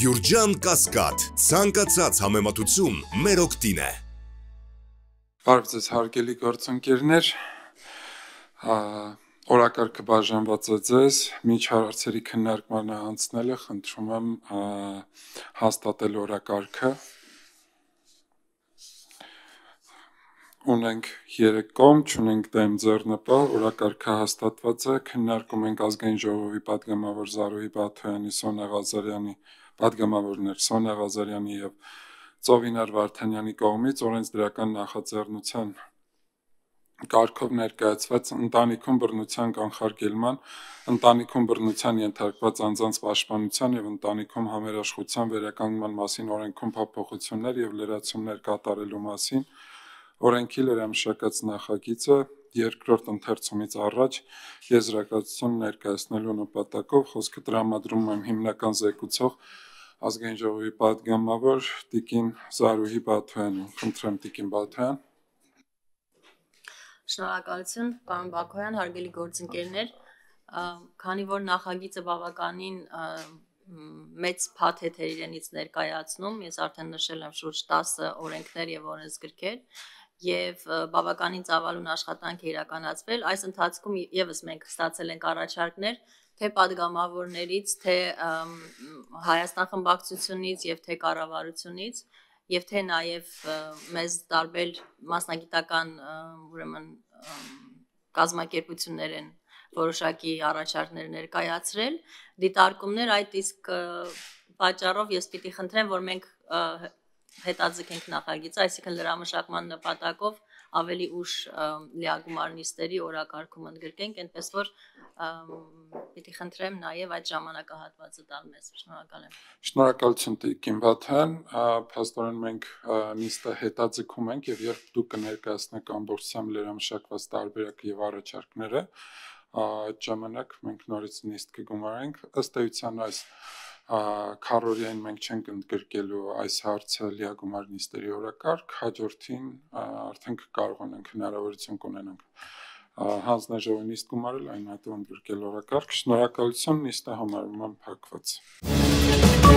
Գյուրջան Կասկադ, ցանկացած համեմատություն մեր օգտին է։ Բարև ձեզ հարգելի գործընկերներ։ Օրակարգը բաժանված է ձեզ, միջ հարցերի քննարկմանը անցնելը խնդրում եմ հաստատել օրակարգը։ ունենք 3 կողմ, ունենք դեմ ձեռնպահ, օրակարգը հաստատված է, քննարկում ենք ազգային ժողովի падգամավոր Զարուհի Բաթոյանի, Սոն Աղազարյանի, падգամավորներ Սոն Աղազարյանի եւ Ծովինար Վարդանյանի կողմից օրենսդրական նախաձեռնության կարգով ներկայացված ընտանիքում բռնության կանխարգելման, ընտանիքում բռնության ենթարկված անձանց պաշտպանության եւ ընտանիքում համերաշխության վերականգնման մասին օրենքում փոփոխություններ եւ լրացումներ կատարելու մասին, մասին Օրենքի լրամշակած նախագիծը երկրորդ ընթերցումից առաջ եզրակացություն ներկայացնելու նպատակով խոսքը դրամադրում եմ հիմնական զեկուցող ազգային ժողովի падգամավոր Տիկին Զարուհի Բաթոյանին։ Խնդրեմ Տիկին Բաթոյան։ Շնորհակալություն, պարոն Բաքոյան, հարգելի գործընկերներ։ Քանի որ նախագիծը բավականին մեծ փաթեթեր իրենից ներկայացնում, ես արդեն նշել եմ շուրջ 10 օրենքներ եւ օրենսգրքեր, որ եւ բավականին ծավալուն աշխատանք է իրականացվել։ Այս ընթացքում եւս մենք ստացել ենք առաջարկներ թե падգամավորներից, թե Հայաստան խմբակցությունից եւ թե կառավարությունից եւ թե նաեւ մեզ տարբեր մասնագիտական ուրեմն կազմակերպություններ են որոշակի առաջարկներ ներկայացրել դիտարկումներ այդ իսկ պատճառով ես պիտի խնդրեմ որ մենք հետաձգենք նախագիծը, այսինքն լրամշակման նպատակով ավելի ուշ լիագումար նիստերի օրակարգում ընդգրկենք, այնպես որ պիտի խնդրեմ նաև այդ ժամանակահատվածը տալ մեզ։ Շնորհակալ եմ։ Շնորհակալություն Տիկին Վաթան, փաստորեն մենք նիստը հետաձգում ենք եւ երբ դուք կներկայացնեք ամբողջությամբ լրամշակված տարբերակ եւ առաջարկները, այդ ժամանակ մենք նորից նիստ կգումարենք ըստ էության այս Քարորիային մենք չենք ընդգրկելու այս հարցը լիա գումարնիստերի օրակարգ, հաջորդին արդեն կկարողանանք հնարավորություն կունենանք հանձնաժողովի նիստ գումարել, այն հետո ընդգրկել օրակարգ։ Շնորհակալություն, նիստը համարվում է փակված։